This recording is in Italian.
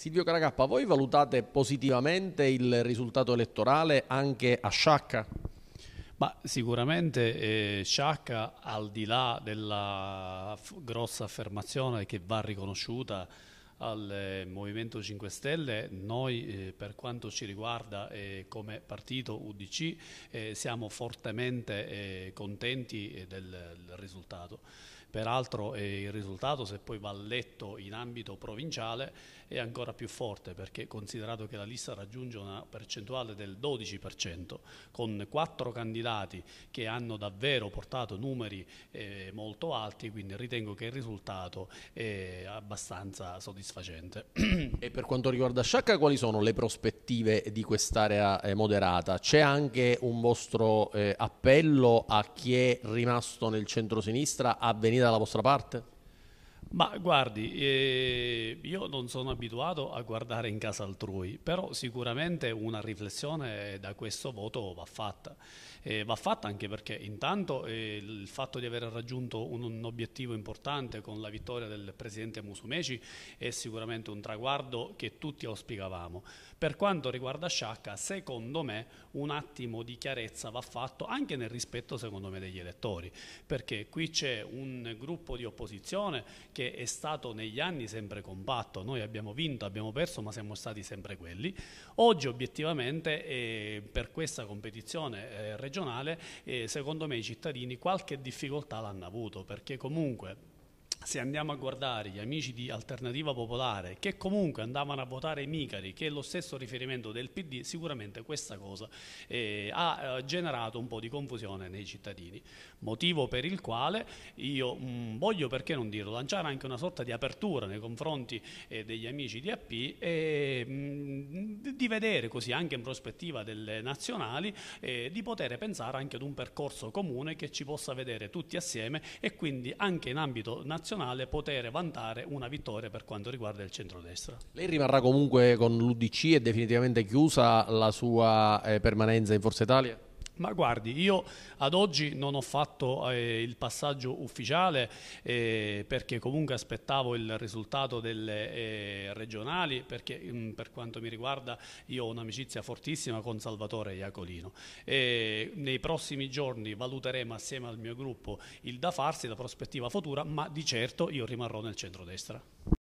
Silvio Caracappa, voi valutate positivamente il risultato elettorale anche a Sciacca? Ma sicuramente eh, Sciacca, al di là della grossa affermazione che va riconosciuta, al eh, Movimento 5 Stelle, noi eh, per quanto ci riguarda eh, come partito UDC eh, siamo fortemente eh, contenti eh, del, del risultato. Peraltro eh, il risultato, se poi va letto in ambito provinciale, è ancora più forte perché considerato che la lista raggiunge una percentuale del 12%, con quattro candidati che hanno davvero portato numeri eh, molto alti, quindi ritengo che il risultato è abbastanza soddisfacente soddisfacente. e per quanto riguarda Sciacca, quali sono le prospettive di quest'area eh, moderata? C'è anche un vostro eh, appello a chi è rimasto nel centro-sinistra a venire dalla vostra parte? Ma guardi, eh, io non sono abituato a guardare in casa altrui, però sicuramente una riflessione da questo voto va fatta. Eh, va fatta anche perché intanto eh, il fatto di aver raggiunto un, un, obiettivo importante con la vittoria del presidente Musumeci è sicuramente un traguardo che tutti auspicavamo. Per quanto riguarda Sciacca, secondo me un attimo di chiarezza va fatto anche nel rispetto secondo me degli elettori, perché qui c'è un gruppo di opposizione che che è stato negli anni sempre compatto, noi abbiamo vinto, abbiamo perso, ma siamo stati sempre quelli. Oggi obiettivamente eh, per questa competizione eh, regionale eh, secondo me i cittadini qualche difficoltà l'hanno avuto perché comunque se andiamo a guardare gli amici di Alternativa Popolare che comunque andavano a votare i Micari, che è lo stesso riferimento del PD, sicuramente questa cosa eh, ha eh, generato un po' di confusione nei cittadini, motivo per il quale io mh, mm, voglio, perché non dirlo, lanciare anche una sorta di apertura nei confronti eh, degli amici di AP e mh, mm, di vedere così anche in prospettiva delle nazionali, eh, di poter pensare anche ad un percorso comune che ci possa vedere tutti assieme e quindi anche in ambito nazionale poter vantare una vittoria per quanto riguarda il centrodestra. Lei rimarrà comunque con l'UDC e definitivamente chiusa la sua eh, permanenza in Forza Italia? Ma guardi, io ad oggi non ho fatto eh, il passaggio ufficiale eh, perché comunque aspettavo il risultato delle eh, regionali perché mh, mm, per quanto mi riguarda io ho un'amicizia fortissima con Salvatore Iacolino. E nei prossimi giorni valuteremo assieme al mio gruppo il da farsi, la prospettiva futura, ma di certo io rimarrò nel centrodestra.